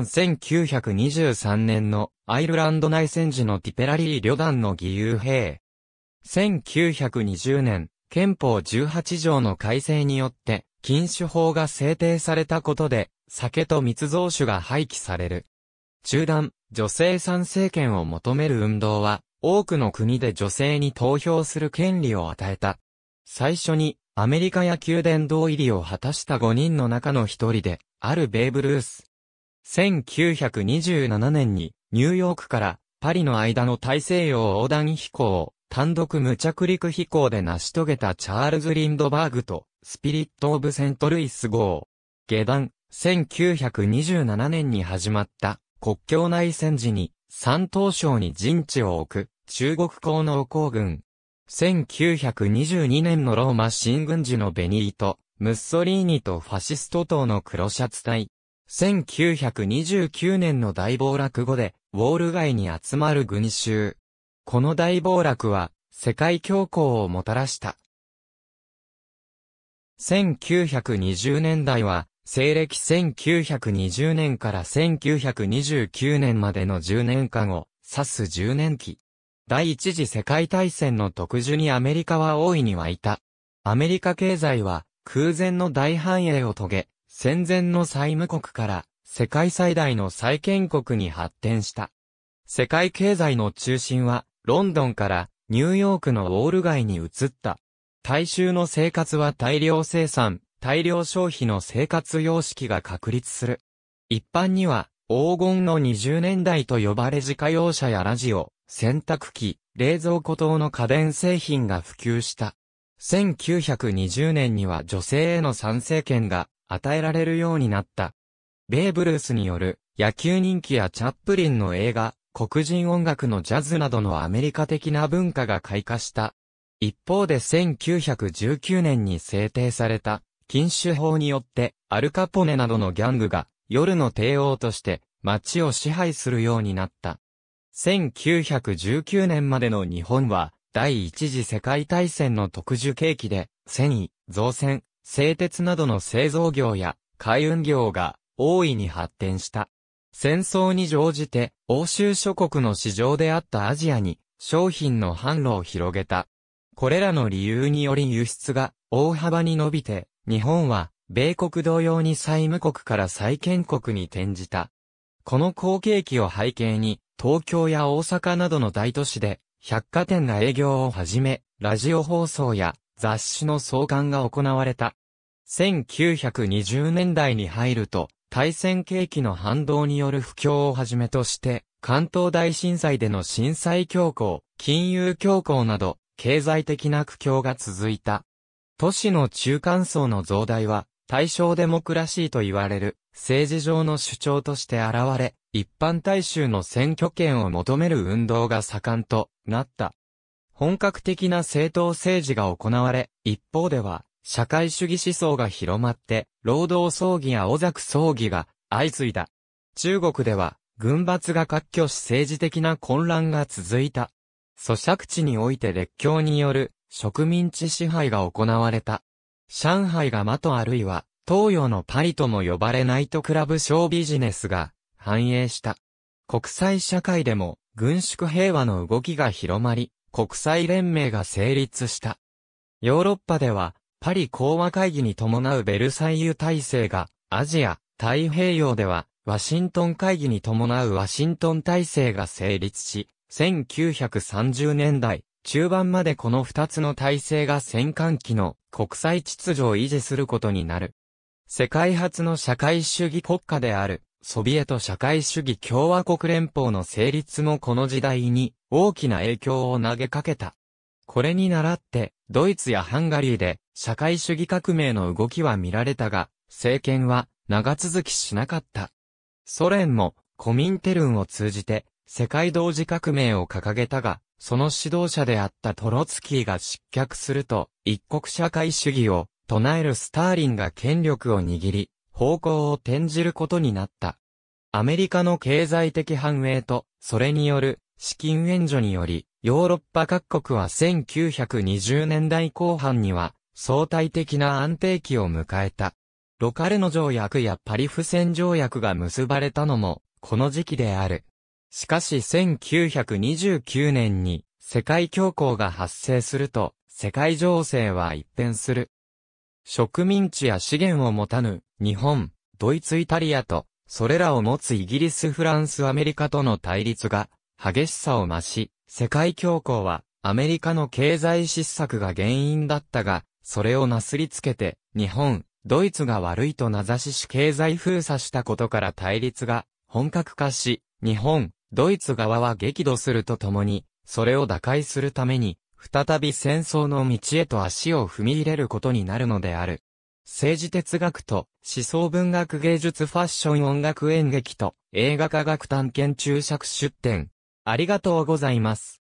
1923年のアイルランド内戦時のティペラリー旅団の義勇兵。1920年、憲法18条の改正によって、禁酒法が制定されたことで、酒と密造酒が廃棄される。中断、女性参政権を求める運動は、多くの国で女性に投票する権利を与えた。最初に、アメリカや宮殿堂入りを果たした5人の中の1人で、あるベーブ・ルース、1927年にニューヨークからパリの間の大西洋横断飛行を単独無着陸飛行で成し遂げたチャールズ・リンドバーグとスピリット・オブ・セント・ルイス号。下段、1927年に始まった国境内戦時に山東省に陣地を置く中国工の工軍。1922年のローマ新軍時のベニート、ムッソリーニとファシスト党の黒シャツ隊、1929年の大暴落後で、ウォール街に集まる軍衆。この大暴落は、世界恐慌をもたらした。1920年代は、西暦1920年から1929年までの10年間を指す10年期。第一次世界大戦の特需にアメリカは大いに湧いた。アメリカ経済は空前の大繁栄を遂げ、戦前の債務国から世界最大の債権国に発展した。世界経済の中心はロンドンからニューヨークのウォール街に移った。大衆の生活は大量生産、大量消費の生活様式が確立する。一般には黄金の20年代と呼ばれ自家用車やラジオ、洗濯機、冷蔵庫等の家電製品が普及した。1920年には女性への賛成権が与えられるようになった。ベーブ・ルースによる野球人気やチャップリンの映画、黒人音楽のジャズなどのアメリカ的な文化が開花した。一方で1919年に制定された禁酒法によってアルカポネなどのギャングが夜の帝王として街を支配するようになった。1919年までの日本は第一次世界大戦の特殊景気で、戦意、造船、製鉄などの製造業や海運業が大いに発展した。戦争に乗じて欧州諸国の市場であったアジアに商品の販路を広げた。これらの理由により輸出が大幅に伸びて、日本は米国同様に債務国から債権国に転じた。この好景気を背景に、東京や大阪などの大都市で百貨店が営業をはじめ、ラジオ放送や雑誌の創刊が行われた。1920年代に入ると、対戦景気の反動による不況をはじめとして、関東大震災での震災恐慌、金融恐慌など、経済的な苦境が続いた。都市の中間層の増大は、対象デモクラシーと言われる、政治上の主張として現れ、一般大衆の選挙権を求める運動が盛んとなった。本格的な政党政治が行われ、一方では、社会主義思想が広まって、労働葬儀や尾崎葬儀が相次いだ。中国では、軍閥が割拠し政治的な混乱が続いた。咀嚼地において列強による植民地支配が行われた。上海が的とあるいは東洋のパリとも呼ばれナイトクラブショービジネスが繁栄した。国際社会でも軍縮平和の動きが広まり、国際連盟が成立した。ヨーロッパでは、パリ講和会議に伴うベルサイユ体制が、アジア、太平洋では、ワシントン会議に伴うワシントン体制が成立し、1930年代、中盤までこの二つの体制が戦艦機の国際秩序を維持することになる。世界初の社会主義国家である、ソビエト社会主義共和国連邦の成立もこの時代に大きな影響を投げかけた。これに倣って、ドイツやハンガリーで社会主義革命の動きは見られたが、政権は長続きしなかった。ソ連もコミンテルンを通じて世界同時革命を掲げたが、その指導者であったトロツキーが失脚すると、一国社会主義を唱えるスターリンが権力を握り、方向を転じることになった。アメリカの経済的繁栄と、それによる資金援助により、ヨーロッパ各国は1920年代後半には、相対的な安定期を迎えた。ロカルノ条約やパリフ戦条約が結ばれたのも、この時期である。しかし1929年に、世界恐慌が発生すると、世界情勢は一変する。植民地や資源を持たぬ、日本、ドイツイタリアと、それらを持つイギリスフランスアメリカとの対立が激しさを増し、世界恐慌はアメリカの経済失策が原因だったが、それをなすりつけて、日本、ドイツが悪いと名指しし経済封鎖したことから対立が本格化し、日本、ドイツ側は激怒するとともに、それを打開するために、再び戦争の道へと足を踏み入れることになるのである。政治哲学と思想文学芸術ファッション音楽演劇と映画科学探検注釈出展ありがとうございます。